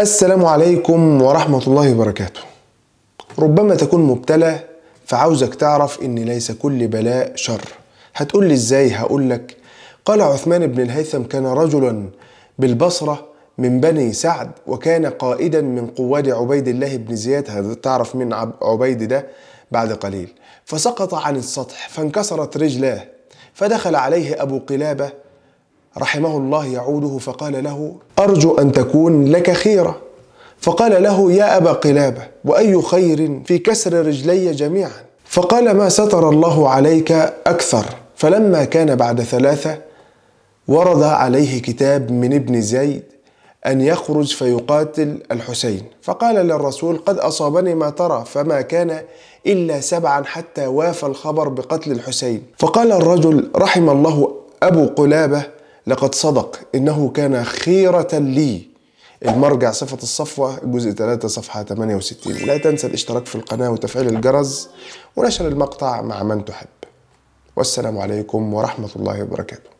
السلام عليكم ورحمة الله وبركاته ربما تكون مبتلى فعاوزك تعرف ان ليس كل بلاء شر هتقول لي ازاي هقول لك قال عثمان بن الهيثم كان رجلا بالبصرة من بني سعد وكان قائدا من قواد عبيد الله بن زياد هذا تعرف من عبيد ده بعد قليل فسقط عن السطح فانكسرت رجلاه فدخل عليه أبو قلابة رحمه الله يعوده فقال له أرجو أن تكون لك خيرة فقال له يا أبا قلابة وأي خير في كسر رجلي جميعا فقال ما ستر الله عليك أكثر فلما كان بعد ثلاثة ورد عليه كتاب من ابن زيد أن يخرج فيقاتل الحسين فقال للرسول قد أصابني ما ترى فما كان إلا سبعا حتى وافى الخبر بقتل الحسين فقال الرجل رحم الله أبو قلابة لقد صدق إنه كان خيرة لي المرجع صفة الصفوة جزء 3 صفحة 68 لا تنسى الاشتراك في القناة وتفعيل الجرس ونشر المقطع مع من تحب والسلام عليكم ورحمة الله وبركاته